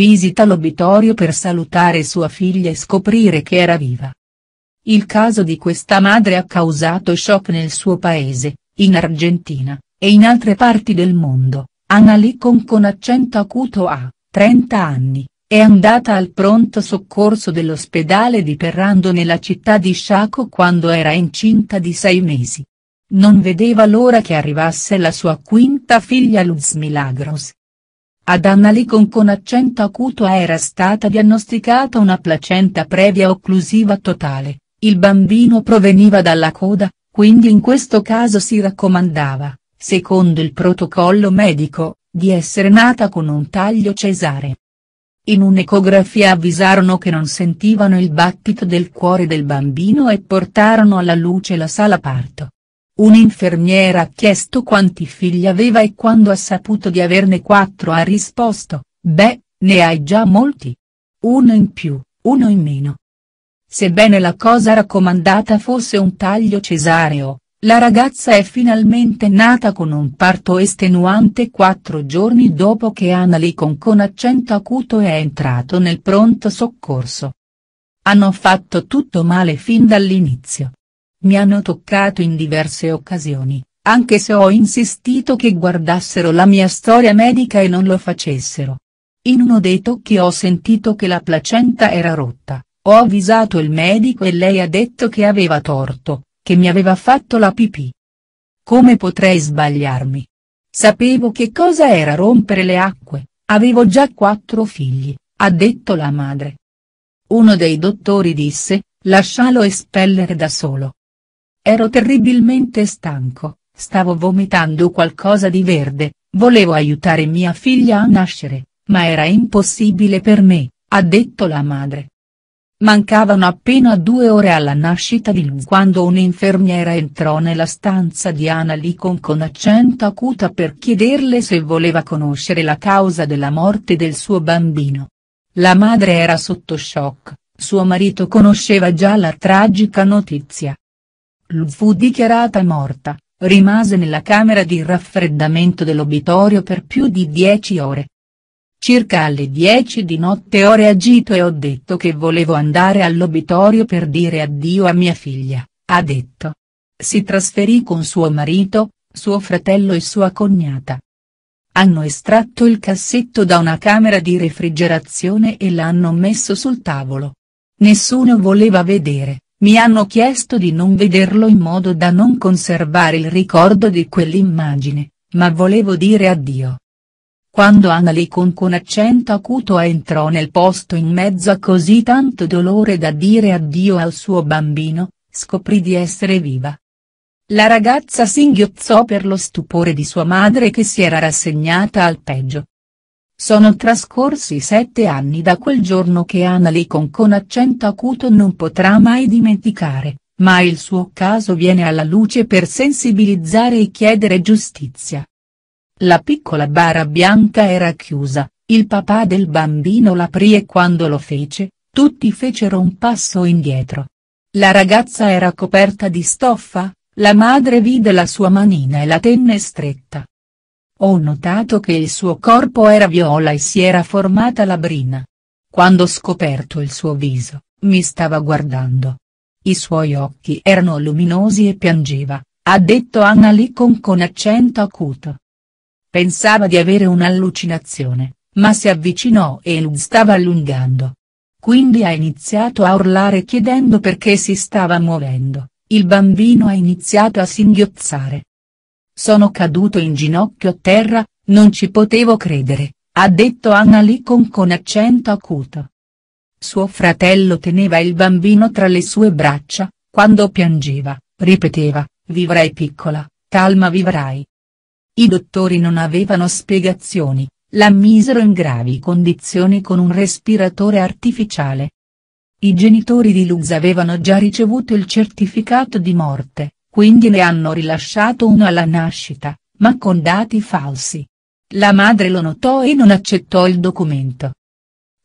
visita l'obitorio per salutare sua figlia e scoprire che era viva. Il caso di questa madre ha causato shock nel suo paese, in Argentina, e in altre parti del mondo, Anna Licon con accento acuto a, 30 anni, è andata al pronto soccorso dell'ospedale di Perrando nella città di Sciaco quando era incinta di sei mesi. Non vedeva l'ora che arrivasse la sua quinta figlia Luz Milagros, ad Annalicon con accento acuto era stata diagnosticata una placenta previa occlusiva totale, il bambino proveniva dalla coda, quindi in questo caso si raccomandava, secondo il protocollo medico, di essere nata con un taglio cesare. In un'ecografia avvisarono che non sentivano il battito del cuore del bambino e portarono alla luce la sala parto. Un'infermiera ha chiesto quanti figli aveva e quando ha saputo di averne quattro ha risposto, beh, ne hai già molti. Uno in più, uno in meno. Sebbene la cosa raccomandata fosse un taglio cesareo, la ragazza è finalmente nata con un parto estenuante quattro giorni dopo che Analicon con accento acuto è entrato nel pronto soccorso. Hanno fatto tutto male fin dall'inizio. Mi hanno toccato in diverse occasioni, anche se ho insistito che guardassero la mia storia medica e non lo facessero. In uno dei tocchi ho sentito che la placenta era rotta, ho avvisato il medico e lei ha detto che aveva torto, che mi aveva fatto la pipì. Come potrei sbagliarmi? Sapevo che cosa era rompere le acque, avevo già quattro figli, ha detto la madre. Uno dei dottori disse, lascialo espellere da solo. Ero terribilmente stanco, stavo vomitando qualcosa di verde, volevo aiutare mia figlia a nascere, ma era impossibile per me, ha detto la madre. Mancavano appena due ore alla nascita di Liv quando un'infermiera entrò nella stanza di Anna Licon con accento acuta per chiederle se voleva conoscere la causa della morte del suo bambino. La madre era sotto shock, suo marito conosceva già la tragica notizia, Lu fu dichiarata morta, rimase nella camera di raffreddamento dell'obitorio per più di dieci ore. Circa alle dieci di notte ho reagito e ho detto che volevo andare all'obitorio per dire addio a mia figlia, ha detto. Si trasferì con suo marito, suo fratello e sua cognata. Hanno estratto il cassetto da una camera di refrigerazione e l'hanno messo sul tavolo. Nessuno voleva vedere, mi hanno chiesto di non vederlo in modo da non conservare il ricordo di quell'immagine, ma volevo dire addio. Quando con con accento acuto entrò nel posto in mezzo a così tanto dolore da dire addio al suo bambino, scoprì di essere viva. La ragazza singhiozzò per lo stupore di sua madre che si era rassegnata al peggio. Sono trascorsi sette anni da quel giorno che Analicon con accento acuto non potrà mai dimenticare, ma il suo caso viene alla luce per sensibilizzare e chiedere giustizia. La piccola bara bianca era chiusa, il papà del bambino l'aprì e quando lo fece, tutti fecero un passo indietro. La ragazza era coperta di stoffa, la madre vide la sua manina e la tenne stretta. Ho notato che il suo corpo era viola e si era formata la brina. Quando ho scoperto il suo viso, mi stava guardando. I suoi occhi erano luminosi e piangeva, ha detto Anna Licon con accento acuto. Pensava di avere un'allucinazione, ma si avvicinò e lo stava allungando. Quindi ha iniziato a urlare chiedendo perché si stava muovendo, il bambino ha iniziato a singhiozzare sono caduto in ginocchio a terra, non ci potevo credere, ha detto Anna Licon con accento acuto. Suo fratello teneva il bambino tra le sue braccia, quando piangeva, ripeteva, vivrai piccola, calma vivrai. I dottori non avevano spiegazioni, la misero in gravi condizioni con un respiratore artificiale. I genitori di Luz avevano già ricevuto il certificato di morte, quindi ne hanno rilasciato uno alla nascita, ma con dati falsi. La madre lo notò e non accettò il documento.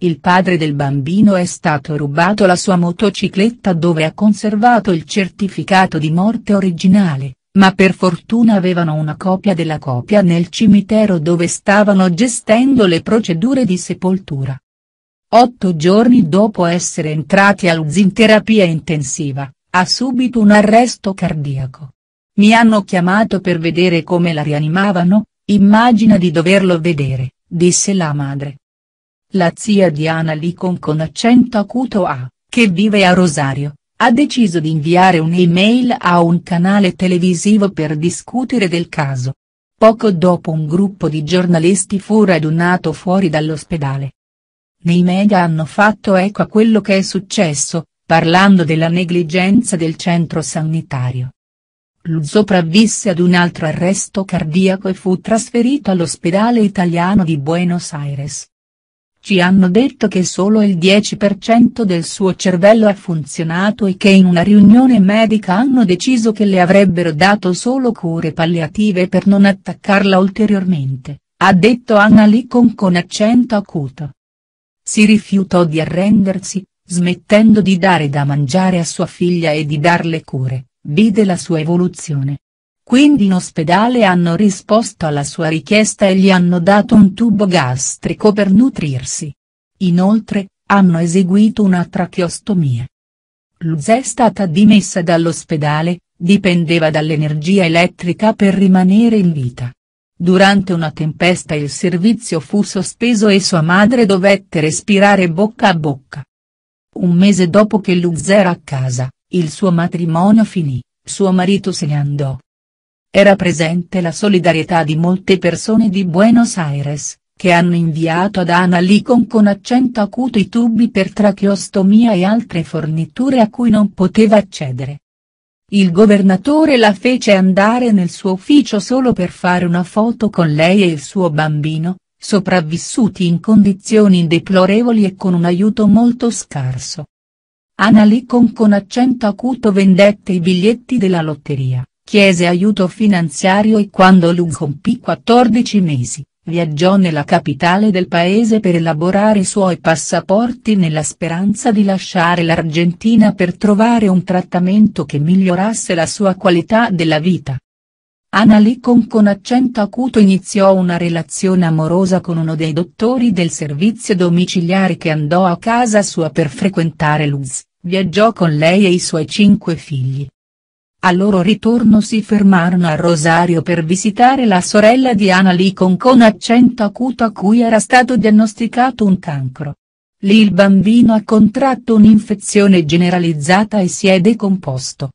Il padre del bambino è stato rubato la sua motocicletta dove ha conservato il certificato di morte originale, ma per fortuna avevano una copia della copia nel cimitero dove stavano gestendo le procedure di sepoltura. Otto giorni dopo essere entrati all'Uz terapia intensiva, ha subito un arresto cardiaco. Mi hanno chiamato per vedere come la rianimavano, immagina di doverlo vedere, disse la madre. La zia Diana Licon con accento acuto A, che vive a Rosario, ha deciso di inviare un'email a un canale televisivo per discutere del caso. Poco dopo un gruppo di giornalisti fu radunato fuori dall'ospedale. Nei media hanno fatto eco a quello che è successo, parlando della negligenza del centro sanitario. Lu sopravvisse ad un altro arresto cardiaco e fu trasferito all'ospedale italiano di Buenos Aires. Ci hanno detto che solo il 10% del suo cervello ha funzionato e che in una riunione medica hanno deciso che le avrebbero dato solo cure palliative per non attaccarla ulteriormente, ha detto Anna Licon con accento acuto. Si rifiutò di arrendersi, Smettendo di dare da mangiare a sua figlia e di darle cure, vide la sua evoluzione. Quindi in ospedale hanno risposto alla sua richiesta e gli hanno dato un tubo gastrico per nutrirsi. Inoltre, hanno eseguito una tracheostomia. Luz è stata dimessa dall'ospedale, dipendeva dall'energia elettrica per rimanere in vita. Durante una tempesta il servizio fu sospeso e sua madre dovette respirare bocca a bocca. Un mese dopo che Luz era a casa, il suo matrimonio finì, suo marito se ne andò. Era presente la solidarietà di molte persone di Buenos Aires, che hanno inviato ad Ana Licon con accento acuto i tubi per tracheostomia e altre forniture a cui non poteva accedere. Il governatore la fece andare nel suo ufficio solo per fare una foto con lei e il suo bambino, sopravvissuti in condizioni deplorevoli e con un aiuto molto scarso. Anna Licon con accento acuto vendette i biglietti della lotteria, chiese aiuto finanziario e quando Lu compì 14 mesi, viaggiò nella capitale del paese per elaborare i suoi passaporti nella speranza di lasciare l'Argentina per trovare un trattamento che migliorasse la sua qualità della vita. Anna Licon con accento acuto iniziò una relazione amorosa con uno dei dottori del servizio domiciliare che andò a casa sua per frequentare Luz, viaggiò con lei e i suoi cinque figli. Al loro ritorno si fermarono a Rosario per visitare la sorella di Anna Licon con accento acuto a cui era stato diagnosticato un cancro. Lì il bambino ha contratto un'infezione generalizzata e si è decomposto.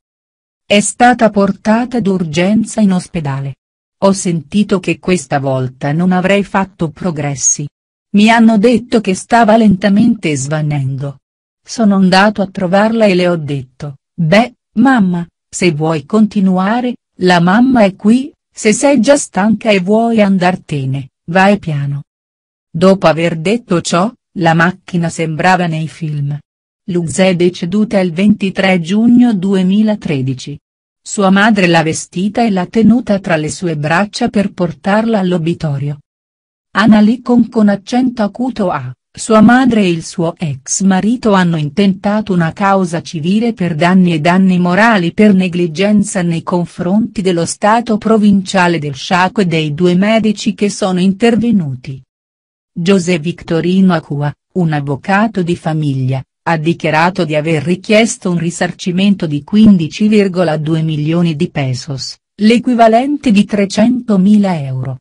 È stata portata d'urgenza in ospedale. Ho sentito che questa volta non avrei fatto progressi. Mi hanno detto che stava lentamente svanendo. Sono andato a trovarla e le ho detto, beh, mamma, se vuoi continuare, la mamma è qui, se sei già stanca e vuoi andartene, vai piano. Dopo aver detto ciò, la macchina sembrava nei film. Luz è deceduta il 23 giugno 2013. Sua madre l'ha vestita e l'ha tenuta tra le sue braccia per portarla all'obitorio. Anna Licon con accento acuto a, sua madre e il suo ex marito hanno intentato una causa civile per danni e danni morali per negligenza nei confronti dello Stato provinciale del Sciaco e dei due medici che sono intervenuti. José Victorino Acua, un avvocato di famiglia, ha dichiarato di aver richiesto un risarcimento di 15,2 milioni di pesos, l'equivalente di 300.000 euro.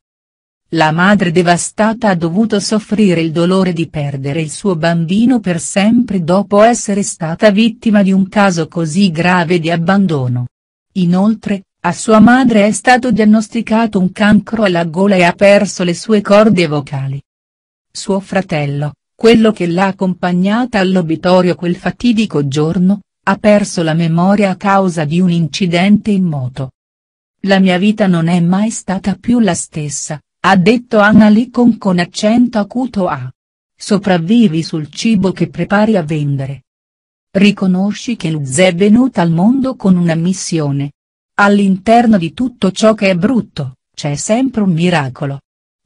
La madre devastata ha dovuto soffrire il dolore di perdere il suo bambino per sempre dopo essere stata vittima di un caso così grave di abbandono. Inoltre, a sua madre è stato diagnosticato un cancro alla gola e ha perso le sue corde vocali. Suo fratello, quello che l'ha accompagnata all'obitorio quel fatidico giorno, ha perso la memoria a causa di un incidente in moto. La mia vita non è mai stata più la stessa, ha detto Anna Licon con accento acuto a. Sopravvivi sul cibo che prepari a vendere. Riconosci che Luz è venuta al mondo con una missione. All'interno di tutto ciò che è brutto, c'è sempre un miracolo.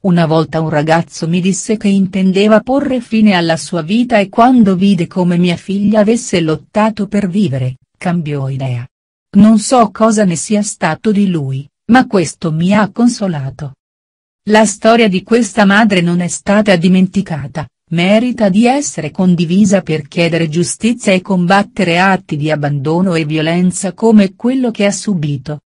Una volta un ragazzo mi disse che intendeva porre fine alla sua vita e quando vide come mia figlia avesse lottato per vivere, cambiò idea. Non so cosa ne sia stato di lui, ma questo mi ha consolato. La storia di questa madre non è stata dimenticata, merita di essere condivisa per chiedere giustizia e combattere atti di abbandono e violenza come quello che ha subito.